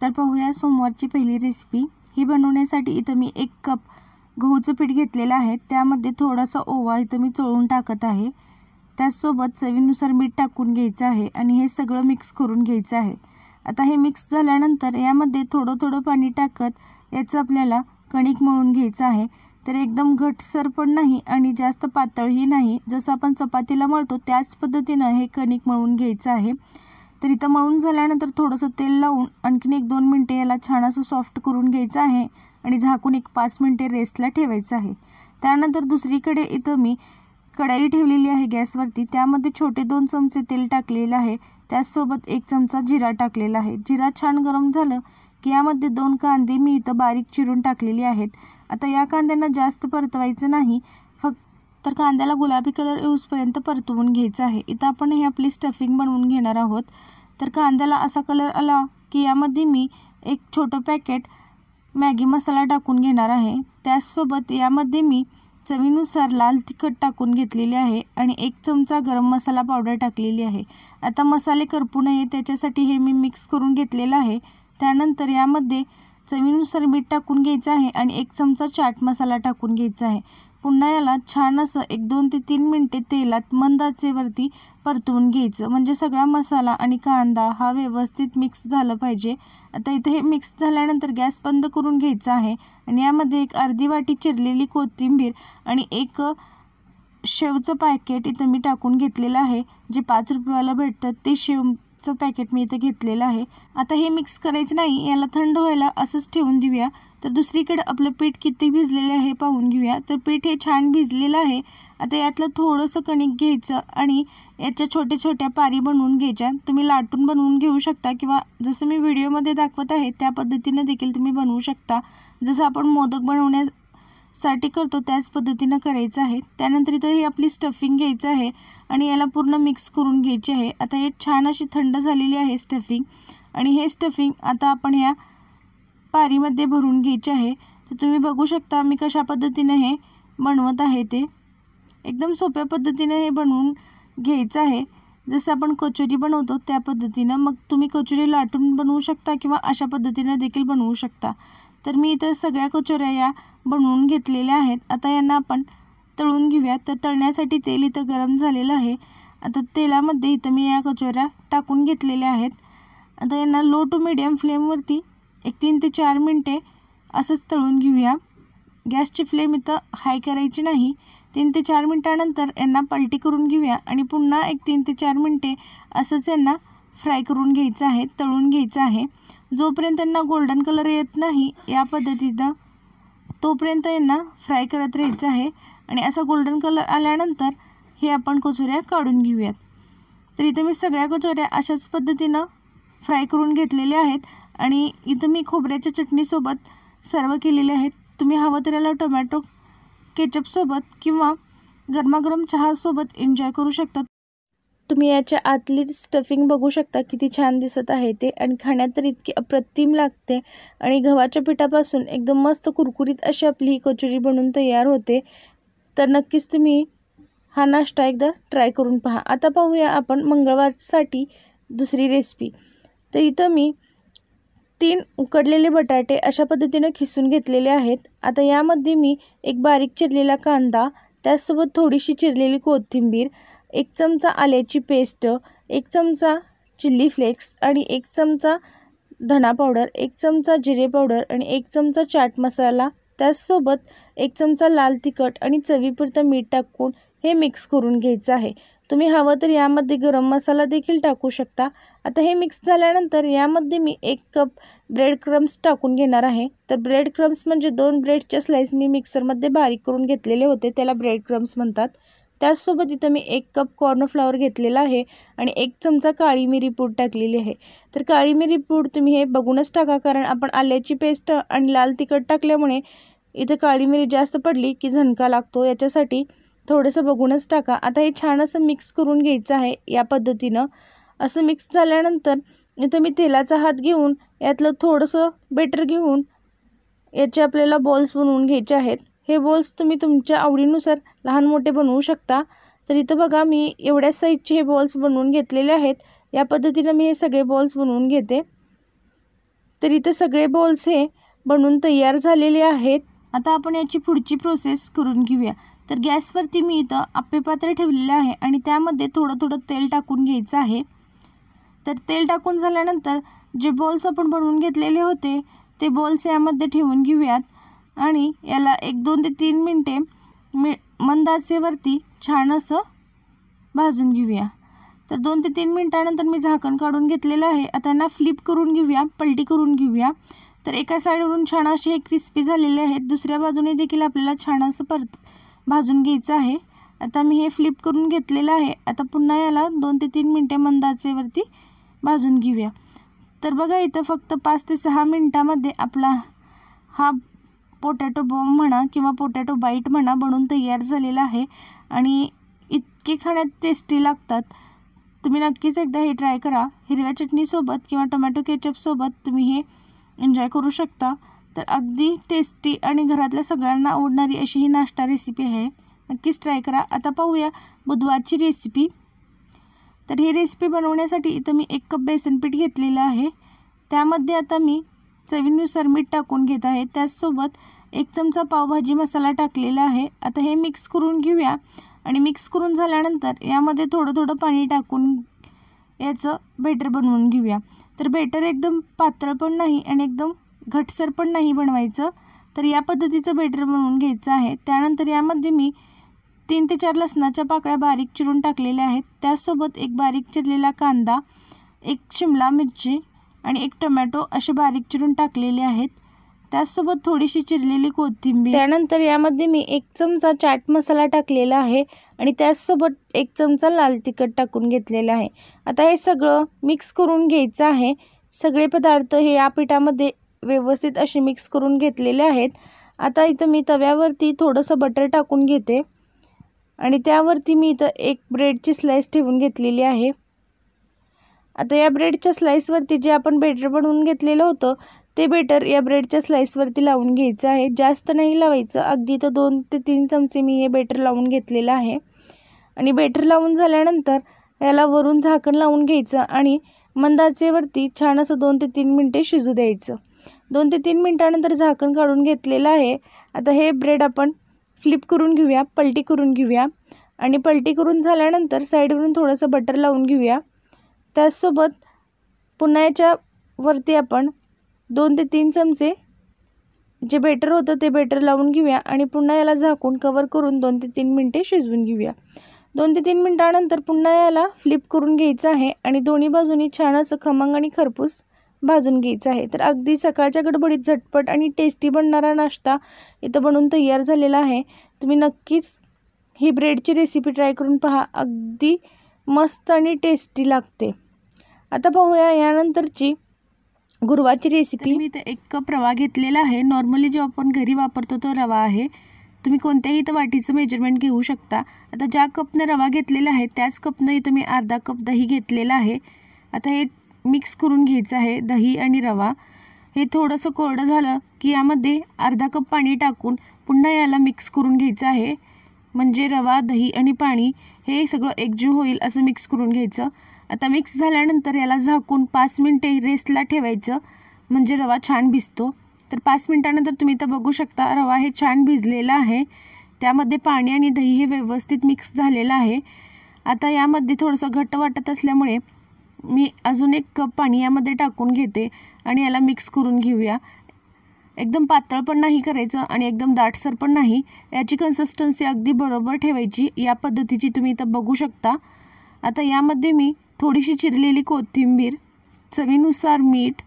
तर पाहूया सोमवारची पहिली रेसिपी ही बनवण्यासाठी इथं मी एक कप गहूचं पीठ घेतलेलं आहे त्यामध्ये थोडासा ओवा इथं मी चोळून टाकत आहे त्याचसोबत चवीनुसार मीठ टाकून घ्यायचं आहे आणि हे सगळं मिक्स करून घ्यायचं आहे आता हे मिक्स झाल्यानंतर यामध्ये थोडं थोडं पाणी टाकत याचं आपल्याला कणिक मळून घ्यायचं आहे तर एकदम घटसर पण नाही आणि जास्त पातळही नाही जसं आपण चपातीला मळतो त्याच पद्धतीनं हे कणिक मळून घ्यायचं आहे तर इथं मळून झाल्यानंतर थोडंसं तेल लावून आणखीन एक दोन मिनटे याला छान असं सॉफ्ट करून घ्यायचं आहे आणि झाकून एक पाच मिनटे रेस्टला ठेवायचं आहे त्यानंतर दुसरीकडे इथं मी कढाई ठेवलेली आहे गॅसवरती त्यामध्ये छोटे दोन चमचे तेल टाकलेलं आहे त्याचसोबत एक चमचा जिरा टाकलेला आहे जिरा छान गरम झालं की यामध्ये दोन कांदे मी इथं बारीक चिरून टाकलेले आहेत आता या कांद्यांना जास्त परतवायचं नाही तर कांद्याला गुलाबी कलर येऊसपर्यंत परतवून घ्यायचं आहे इथं आपण हे आपली स्टफिंग बनवून घेणार आहोत तर कांद्याला असा कलर आला की यामध्ये मी एक छोटं पॅकेट मॅगी मसाला टाकून घेणार आहे त्याचसोबत यामध्ये मी चवीनुसार लाल तिखट टाकून घेतलेली आहे आणि एक चमचा गरम मसाला पावडर टाकलेली आहे आता मसाले करपू नये त्याच्यासाठी हे मी मिक्स करून घेतलेलं आहे त्यानंतर यामध्ये चवीनुसार मीठ टाकून घ्यायचं आहे आणि एक चमचा चाट मसाला टाकून घ्यायचा आहे पुन्हा याला छान असं एक दोन ते तीन मिनटे तेलात मंद आचेवरती परतवून घ्यायचं म्हणजे सगळा मसाला आणि कांदा हा व्यवस्थित मिक्स झालं पाहिजे आता इथे हे मिक्स झाल्यानंतर गॅस बंद करून घ्यायचा आहे आणि यामध्ये एक अर्धी वाटी चिरलेली कोथिंबीर आणि एक शेवचं पॅकेट इथं मी टाकून घेतलेलं आहे जे पाच रुपयाला भेटतं ते शेव चिप्सचं पॅकेट मी इथे घेतलेलं आहे आता हे मिक्स करायचं नाही याला थंड व्हायला असंच ठेवून देऊया तर दुसरीकडे आपलं पीठ किती भिजलेलं आहे पाहून घेऊया तर पीठ हे छान भिजलेलं आहे आता यातलं थोडंसं कणिक घ्यायचं आणि याच्या छोट्या छोट्या पारी बनवून घ्यायच्या तुम्ही लाटून बनवून घेऊ शकता किंवा जसं मी व्हिडिओमध्ये दाखवत आहे त्या पद्धतीने देखील तुम्ही बनवू शकता जसं आपण मोदक बनवण्या साठी करतो त्याच पद्धतीनं करायचं आहे त्यानंतर इथं ही आपली स्टफिंग घ्यायचं आहे आणि याला पूर्ण मिक्स करून घ्यायची आहे आता हे छान अशी थंड झालेली आहे स्टफिंग आणि हे स्टफिंग आता आपण ह्या पारीमध्ये भरून घ्यायचे आहे तर तुम्ही बघू शकता मी कशा पद्धतीनं हे बनवत आहे ते एकदम सोप्या पद्धतीनं हे बनवून घ्यायचं आहे जसं आपण कचोरी बनवतो त्या पद्धतीनं मग तुम्ही कचोरी लाटून बनवू शकता किंवा अशा पद्धतीनं देखील बनवू शकता तर मी इथं सगळ्या कचोऱ्या या बनवून घेतलेल्या आहेत आता यांना आपण तळून घेऊया तर तळण्यासाठी तेल इथं गरम झालेलं आहे आता तेलामध्ये इथं मी या कचोऱ्या टाकून घेतलेल्या आहेत आता यांना लो टू मिडियम फ्लेमवरती एक तीन ते चार मिनटे असंच तळून घेऊया गॅसची फ्लेम इथं हाय करायची नाही तीन ते चार मिनटानंतर यांना पलटी करून घेऊया आणि पुन्हा एक तीन ते चार मिनटे असंच यांना फ्राय करून घ्यायचं आहे तळून घ्यायचं आहे जोपर्यंत त्यांना गोल्डन कलर येत नाही या पद्धतीनं तोपर्यंत यांना फ्राय करत राहायचं आहे आणि असा गोल्डन कलर आल्यानंतर हे आपण कचोऱ्या काढून घेऊयात तर इथं मी सगळ्या कचोऱ्या अशाच पद्धतीनं फ्राय करून घेतलेल्या आहेत आणि इथं मी खोबऱ्याच्या चटणीसोबत सर्व केलेले आहेत तुम्ही हवं तर याला टोमॅटो केचपसोबत किंवा गरमागरम चहासोबत एन्जॉय करू शकतात तुम्ही याच्या आतली स्टफिंग बघू शकता किती छान दिसत आहे ते आणि खाण्यात तर इतकी अप्रतिम लागते आणि गव्हाच्या पिठापासून एकदम मस्त कुरकुरीत अशी आपली ही कचोरी बनून तयार होते तर नक्कीच तुम्ही हा नाश्ता एकदा ट्राय करून पहा आता पाहूया आपण मंगळवारसाठी दुसरी रेसिपी तर इथं मी तीन उकडलेले बटाटे अशा पद्धतीनं खिसून घेतलेले आहेत आता यामध्ये मी एक बारीक चिरलेला कांदा त्यासोबत थोडीशी चिरलेली कोथिंबीर एक चमचा आल्याची पेस्ट एक चमचा चिल्ली फ्लेक्स आणि एक चमचा धना पावडर एक चमचा जिरे पावडर आणि एक चमचा चाट मसाला त्याचसोबत एक चमचा लाल तिखट आणि चवीपुरतं मीठ टाकून हे मिक्स करून घ्यायचं आहे तुम्ही हवं तर यामध्ये गरम मसाला देखील टाकू शकता आता हे मिक्स झाल्यानंतर यामध्ये मी एक कप ब्रेड क्रम्स टाकून घेणार आहे तर ब्रेड क्रम्स म्हणजे दोन ब्रेडच्या स्लाईस मी मिक्सरमध्ये बारीक करून घेतलेले होते त्याला ब्रेड क्रम्स म्हणतात त्याचसोबत इथं मी एक कप कॉर्नफ्लावर घेतलेला आहे आणि एक चमचा काळी मिरी पूड टाकलेली आहे तर काळी मिरी पूड तुम्ही हे बघूनच टाका कारण आपण आल्याची पेस्ट आणि लाल तिखट टाकल्यामुळे इथं काळी मिरी जास्त पडली की झणका लागतो याच्यासाठी थोडंसं बघूनच टाका आता हे छान असं मिक्स करून घ्यायचं आहे या पद्धतीनं असं मिक्स झाल्यानंतर इथं मी तेलाचा हात घेऊन यातलं थोडंसं बेटर घेऊन याचे आपल्याला बॉल्स बनवून घ्यायचे आहेत हे बॉल्स तुम्ही तुमच्या आवडीनुसार लहान मोठे बनवू शकता तर इथं बघा मी एवढ्या साईजचे हे बॉल्स बनवून घेतलेले आहेत या पद्धतीनं मी हे सगळे बॉल्स बनवून घेते तर इथं सगळे बॉल्स हे बनवून तयार झालेले आहेत आता आपण याची पुढची प्रोसेस करून घेऊया तर गॅसवरती मी इथं आप्पे पात्र ठेवलेलं आहे आणि त्यामध्ये थोडं थोडं तेल टाकून घ्यायचं आहे तर तेल टाकून झाल्यानंतर जे बॉल्स आपण बनवून घेतलेले होते ते बॉल्स यामध्ये ठेवून घेऊयात आणि याला एक दोन ते तीन मिनटे मी मंदाचेवरती छान असं भाजून घेऊया तर दोन ते तीन मिनटानंतर मी झाकण काढून घेतलेलं आहे आता यांना फ्लिप करून घेऊया पलटी करून घेऊया तर एका साईडवरून छान असे हे क्रिस्पी झालेले आहेत दुसऱ्या बाजूने देखील आपल्याला छान असं परत भाजून घ्यायचं आहे आता मी हे फ्लिप करून घेतलेलं आहे आता पुन्हा याला दोन ते तीन मिनटे मंदाचेवरती भाजून घेऊया तर बघा इथं फक्त पाच ते सहा मिनटामध्ये आपला हा पोटॅटो बॉम्ब म्हणा किंवा पोटॅटो बाईट म्हणा बनून तयार झालेला आहे आणि इतके खाण्यात टेस्टी लागतात तुम्ही नक्कीच एकदा हे ट्राय करा हिरव्या चटणीसोबत किंवा टोमॅटो केचपसोबत तुम्ही हे एन्जॉय करू शकता तर अगदी टेस्टी आणि घरातल्या सगळ्यांना आवडणारी अशी ही नाश्ता रेसिपी आहे नक्कीच ट्राय करा आता पाहूया बुधवारची रेसिपी तर ही रेसिपी बनवण्यासाठी इथं मी एक कप बेसनपीठ घेतलेलं आहे त्यामध्ये आता मी चवीनुसार मीठ टाकून घेत आहे त्याचसोबत एक चमचा पावभाजी मसाला टाकलेला आहे आता हे मिक्स करून घेऊया आणि मिक्स करून झाल्यानंतर यामध्ये थोडं थोडं पाणी टाकून याचं बेटर बनवून घेऊया तर बेटर एकदम पातळ पण नाही आणि एकदम घटसर पण नाही बनवायचं तर या पद्धतीचं बेटर बनवून घ्यायचं आहे त्यानंतर यामध्ये मी तीन ते चार लसणाच्या पाकळ्या बारीक चिरून टाकलेल्या आहेत त्याचसोबत एक बारीक चिरलेला कांदा एक शिमला मिरची आणि एक टोमॅटो असे बारीक चिरून टाकलेले आहेत त्याचसोबत थोडीशी चिरलेली कोथिंबीर त्यानंतर यामध्ये मी एक चमचा चाट मसाला टाकलेला आहे आणि त्याचसोबत एक चमचा लाल तिखट टाकून घेतलेला आहे आता हे सगळं मिक्स करून घ्यायचं आहे सगळे पदार्थ हे या पिठामध्ये व्यवस्थित असे मिक्स करून घेतलेले आहेत आता इथं मी तव्यावरती थोडंसं बटर टाकून घेते आणि त्यावरती मी इथं एक ब्रेडची स्लाईस ठेवून घेतलेली आहे आता या ब्रेडच्या स्लाईसवरती जे आपण बेटर बनवून घेतलेलं होतं ते बेटर या ब्रेडच्या स्लाईसवरती लावून घ्यायचं आहे जास्त नाही लावायचं अगदी तर दोन ते तीन चमचे मी हे बेटर लावून घेतलेलं आहे आणि बेटर लावून झाल्यानंतर याला वरून झाकण लावून घ्यायचं आणि मंदाचेवरती छान असं दोन ते तीन मिनटे शिजू द्यायचं दोन ते तीन मिनटानंतर झाकण काढून घेतलेलं आहे आता हे ब्रेड आपण फ्लिप करून घेऊया पलटी करून घेऊया आणि पलटी करून झाल्यानंतर साईडवरून थोडंसं बटर लावून घेऊया त्याचसोबत पुन्हा वरती आपण दोन ते तीन चमचे जे बेटर होतं ते बेटर लावून घेऊया आणि पुन्हा याला झाकून कवर करून दोन ते तीन मिनटे शिजवून घेऊया दोन ते तीन मिनटानंतर पुन्हा याला फ्लिप करून घ्यायचं आहे आणि दोन्ही बाजूनी छान असं खमंग आणि खरपूस भाजून घ्यायचं आहे तर अगदी सकाळच्या गडबडीत झटपट आणि टेस्टी बनणारा नाश्ता इथं बनवून तयार झालेला आहे तुम्ही नक्कीच ही ब्रेडची रेसिपी ट्राय करून पहा अगदी मस्त आणि टेस्टी लागते आता पाहूया यानंतरची गुरुवाची रेसिपी मी इथं एक कप रवा घेतलेला आहे नॉर्मली जो आपण घरी वापरतो तो रवा आहे तुम्ही कोणत्याही इथं वाटीचं मेजरमेंट घेऊ शकता आता ज्या कपने रवा घेतलेला आहे त्याच कपनं इथं मी अर्धा कप दही घेतलेला आहे आता हे मिक्स करून घ्यायचं आहे दही आणि रवा हे थोडंसं कोरडं झालं की यामध्ये अर्धा कप पाणी टाकून पुन्हा याला मिक्स करून घ्यायचं आहे म्हणजे रवा दही आणि पाणी हे सगळं एकजीव होईल असं मिक्स करून घ्यायचं आता मिक्स झाल्यानंतर याला झाकून पाच मिनटे रेस्टला ठेवायचं म्हणजे रवा छान भिजतो तर पाच मिनटानंतर तुम्ही इथं बघू शकता रवा हे छान भिजलेला आहे त्यामध्ये पाणी आणि दही हे व्यवस्थित मिक्स झालेलं आहे आता यामध्ये थोडंसं घट्ट वाटत असल्यामुळे मी अजून एक कप पाणी यामध्ये टाकून घेते आणि याला मिक्स करून घेऊया एकदम पातळ पण नाही करायचं आणि एकदम दाटसर पण नाही याची कन्सिस्टन्सी अगदी बरोबर ठेवायची या पद्धतीची तुम्ही इथं बघू शकता आता यामध्ये मी थोडीशी चिरलेली कोथिंबीर चवीनुसार मीठ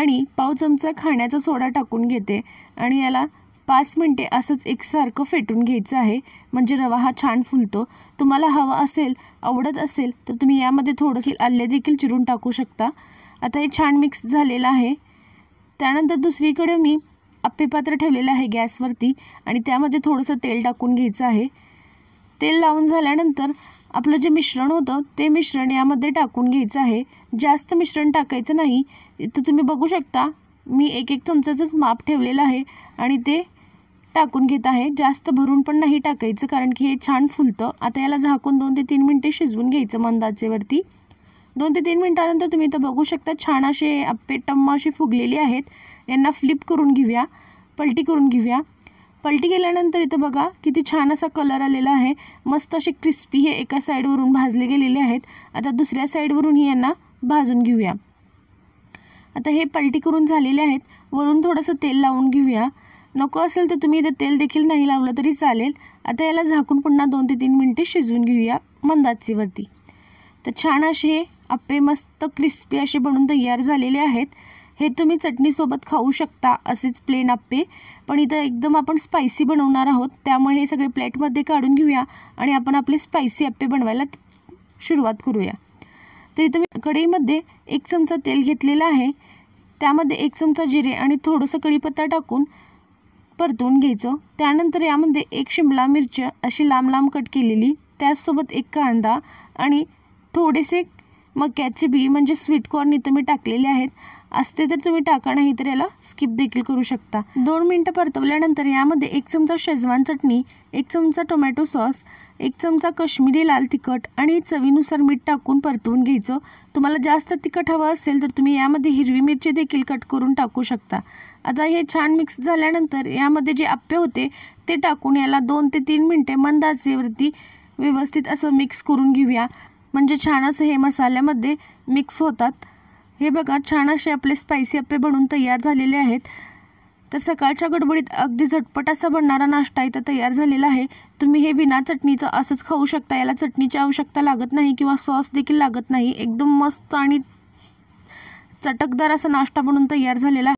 आणि पाव चमचा खाण्याचा सोडा टाकून घेते आणि याला पाच मिनटे असंच एकसारखं फेटून घ्यायचं आहे म्हणजे रवा हा छान फुलतो तुम्हाला हवा असेल आवडत असेल तर तुम्ही यामध्ये थोडंसं आले देखील चिरून टाकू शकता आता हे छान मिक्स झालेलं आहे त्यानंतर दुसरीकडे मी आप्पेपात्र ठेवलेलं आहे गॅसवरती आणि त्यामध्ये थोडंसं तेल टाकून घ्यायचं आहे तेल लावून झाल्यानंतर आपलं जे मिश्रण होतं ते मिश्रण यामध्ये टाकून घ्यायचं आहे जास्त मिश्रण टाकायचं नाही तर तुम्ही बघू शकता मी एक एक चमचाचंच माप ठेवलेलं आहे आणि ते टाकून घेत आहे जास्त भरून पण नाही टाकायचं कारण की हे छान फुलतं आता याला झाकून दोन ते तीन मिनटे शिजवून घ्यायचं मंदाचेवरती दोन ते तीन मिनटानंतर तुम्ही इथं बघू शकता छान असे आप्पे टम्मा असे फुगलेले आहेत यांना फ्लिप करून घेऊया पलटी करून घेऊया पलटी गेल्यानंतर इथं बघा किती छान असा कलर आलेला आहे मस्त असे क्रिस्पी हे एका साईडवरून भाजले गेलेले आहेत आता दुसऱ्या साईडवरूनही ही यांना भाजून घेऊया आता हे पलटी करून झालेले आहेत वरून थोडंसं तेल लावून घेऊया नको असेल तर तुम्ही इथं तेल देखील नाही लावलं तरी चालेल आता याला झाकून पुन्हा दोन ते तीन मिनटे शिजवून घेऊया मंदाचीवरती तर छान असे अप्पे मस्त क्रिस्पी असे बनून तयार झालेले आहेत हे तुम्ही चटणीसोबत खाऊ शकता असेच प्लेन आप्पे पण इथं एकदम आपण स्पायसी बनवणार आहोत त्यामुळे हे सगळे प्लेटमध्ये काढून घेऊया आणि आपण आपले स्पायसी आप्पे बनवायला सुरुवात करूया तर इथं मी कढईमध्ये एक चमचा तेल घेतलेलं आहे त्यामध्ये एक चमचा जिरे आणि थोडंसं कढीपत्ता टाकून परतवून घ्यायचं त्यानंतर यामध्ये एक शिमला मिरची अशी लांब लांब कट केलेली त्याचसोबत एक कांदा आणि थोडेसे मक्याचे बी म्हणजे स्वीट कॉर्न इथं मी टाकलेले आहेत असते तर तुम्ही टाका नाही तर याला स्किप देखील करू शकता दोन मिनटं परतवल्यानंतर यामध्ये एक चमचा शेजवान चटणी एक चमचा टोमॅटो सॉस एक चमचा कश्मीरी लाल तिखट आणि चवीनुसार मीठ टाकून परतवून घ्यायचं तुम्हाला जास्त तिखट हवं असेल तर तुम्ही यामध्ये हिरवी मिरची देखील कट करून टाकू शकता आता हे छान मिक्स झाल्यानंतर यामध्ये जे आप्पे होते ते टाकून याला दोन ते तीन मिनटे मंदाजेवरती व्यवस्थित असं मिक्स करून घेऊया म्हणजे छान असं हे मसाल्यामध्ये मिक्स होतात हे बघा छान असे आपले स्पायसी अप्पे बनून तयार झालेले आहेत तर सकाळच्या गडबडीत अगदी झटपट असा बनणारा नाश्ता इथं तयार झालेला आहे तुम्ही हे विना चटणीचं असंच खाऊ शकता याला चटणीची आवश्यकता लागत नाही किंवा सॉस देखील लागत नाही एकदम मस्त आणि चटकदार असा नाश्ता बनून तयार झालेला आहे